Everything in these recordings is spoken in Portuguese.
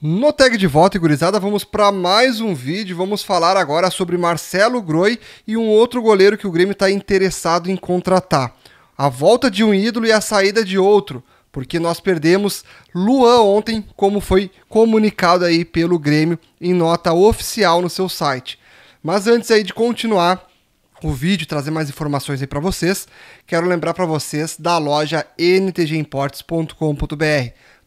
No tag de volta, gurizada, vamos para mais um vídeo. Vamos falar agora sobre Marcelo Groi e um outro goleiro que o Grêmio está interessado em contratar. A volta de um ídolo e a saída de outro, porque nós perdemos Luan ontem, como foi comunicado aí pelo Grêmio em nota oficial no seu site. Mas antes aí de continuar, o vídeo, trazer mais informações aí para vocês, quero lembrar para vocês da loja ntgimportes.com.br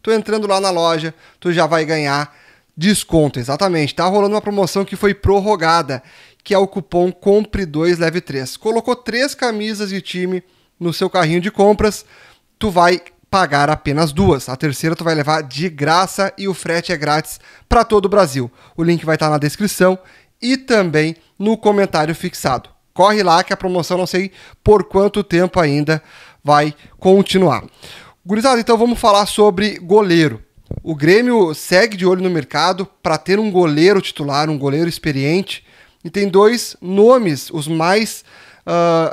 tu entrando lá na loja, tu já vai ganhar desconto, exatamente. Tá rolando uma promoção que foi prorrogada, que é o cupom compre 2 leve 3. Colocou três camisas de time no seu carrinho de compras, tu vai pagar apenas duas. A terceira tu vai levar de graça e o frete é grátis para todo o Brasil. O link vai estar tá na descrição e também no comentário fixado. Corre lá que a promoção não sei por quanto tempo ainda vai continuar. Gurizada, então vamos falar sobre goleiro. O Grêmio segue de olho no mercado para ter um goleiro titular, um goleiro experiente. E tem dois nomes, os mais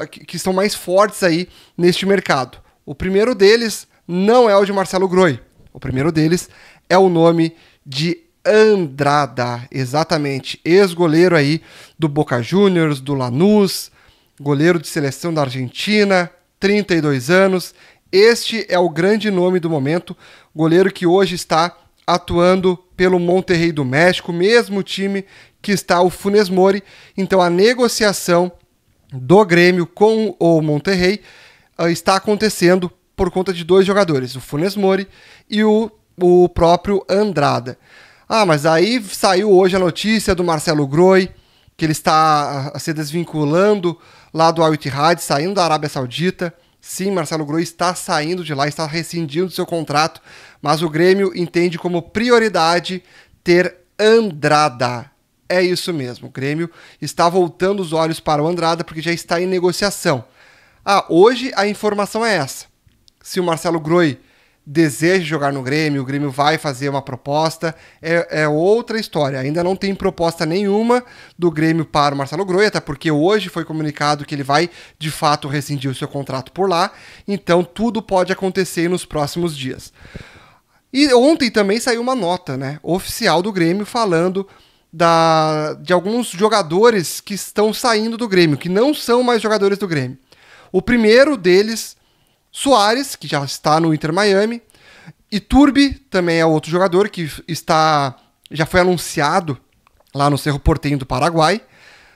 uh, que estão mais fortes aí neste mercado. O primeiro deles não é o de Marcelo Groi. O primeiro deles é o nome de Andrada, exatamente, ex-goleiro aí do Boca Juniors, do Lanús, goleiro de seleção da Argentina, 32 anos, este é o grande nome do momento, goleiro que hoje está atuando pelo Monterrey do México, mesmo time que está o Funes Mori. Então a negociação do Grêmio com o Monterrey ah, está acontecendo por conta de dois jogadores, o Funes Mori e o, o próprio Andrada. Ah, mas aí saiu hoje a notícia do Marcelo Groi, que ele está ah, se desvinculando lá do Al Ittihad, saindo da Arábia Saudita. Sim, Marcelo Groi está saindo de lá, está rescindindo seu contrato, mas o Grêmio entende como prioridade ter Andrada. É isso mesmo, o Grêmio está voltando os olhos para o Andrada porque já está em negociação. Ah, hoje a informação é essa. Se o Marcelo Groi deseja jogar no Grêmio, o Grêmio vai fazer uma proposta, é, é, outra história. Ainda não tem proposta nenhuma do Grêmio para o Marcelo Groia, até porque hoje foi comunicado que ele vai de fato rescindir o seu contrato por lá, então tudo pode acontecer nos próximos dias. E ontem também saiu uma nota né, oficial do Grêmio falando da, de alguns jogadores que estão saindo do Grêmio, que não são mais jogadores do Grêmio. O primeiro deles Soares, que já está no Inter Miami. Turbi também é outro jogador que está já foi anunciado lá no Cerro Portenho do Paraguai.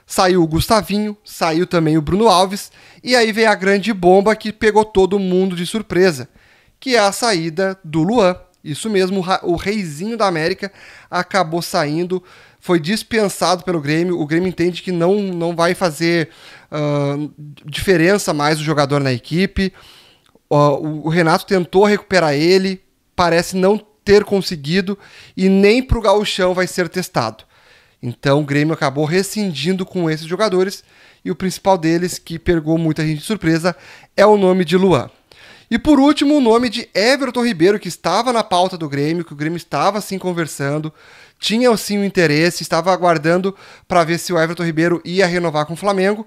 Saiu o Gustavinho, saiu também o Bruno Alves, e aí veio a grande bomba que pegou todo mundo de surpresa, que é a saída do Luan. Isso mesmo, o reizinho da América acabou saindo, foi dispensado pelo Grêmio. O Grêmio entende que não, não vai fazer uh, diferença mais o jogador na equipe o Renato tentou recuperar ele, parece não ter conseguido e nem para o gauchão vai ser testado. Então o Grêmio acabou rescindindo com esses jogadores e o principal deles, que pegou muita gente de surpresa, é o nome de Luan. E por último, o nome de Everton Ribeiro, que estava na pauta do Grêmio, que o Grêmio estava assim conversando, tinha sim o interesse, estava aguardando para ver se o Everton Ribeiro ia renovar com o Flamengo,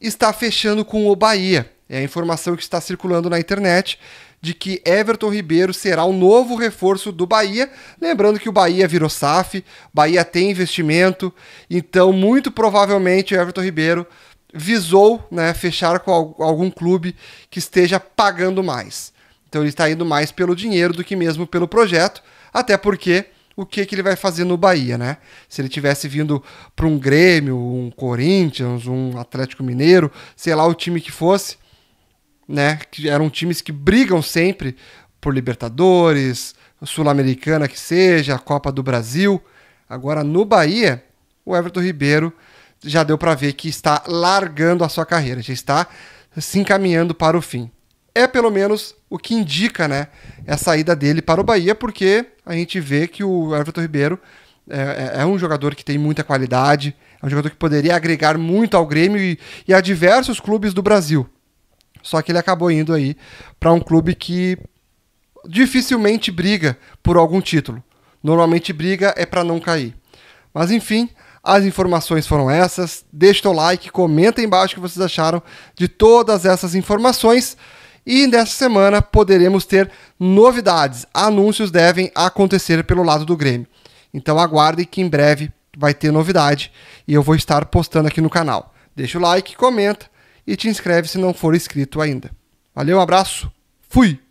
está fechando com o Bahia. É a informação que está circulando na internet de que Everton Ribeiro será o novo reforço do Bahia. Lembrando que o Bahia virou SAF, Bahia tem investimento, então muito provavelmente o Everton Ribeiro visou né, fechar com algum clube que esteja pagando mais. Então ele está indo mais pelo dinheiro do que mesmo pelo projeto, até porque o que, que ele vai fazer no Bahia, né? Se ele tivesse vindo para um Grêmio, um Corinthians, um Atlético Mineiro, sei lá o time que fosse, né? Que eram times que brigam sempre por Libertadores, Sul-Americana que seja, a Copa do Brasil. Agora no Bahia, o Everton Ribeiro já deu para ver que está largando a sua carreira, já está se encaminhando para o fim. É pelo menos o que indica, né, a saída dele para o Bahia, porque a gente vê que o Everton Ribeiro é, é, é um jogador que tem muita qualidade, é um jogador que poderia agregar muito ao Grêmio e, e a diversos clubes do Brasil. Só que ele acabou indo aí para um clube que dificilmente briga por algum título. Normalmente briga é para não cair. Mas enfim, as informações foram essas. Deixe o like, comenta embaixo o que vocês acharam de todas essas informações. E nessa semana poderemos ter novidades. Anúncios devem acontecer pelo lado do Grêmio. Então aguardem que em breve vai ter novidade e eu vou estar postando aqui no canal. Deixa o like, comenta e te inscreve se não for inscrito ainda. Valeu, um abraço, fui!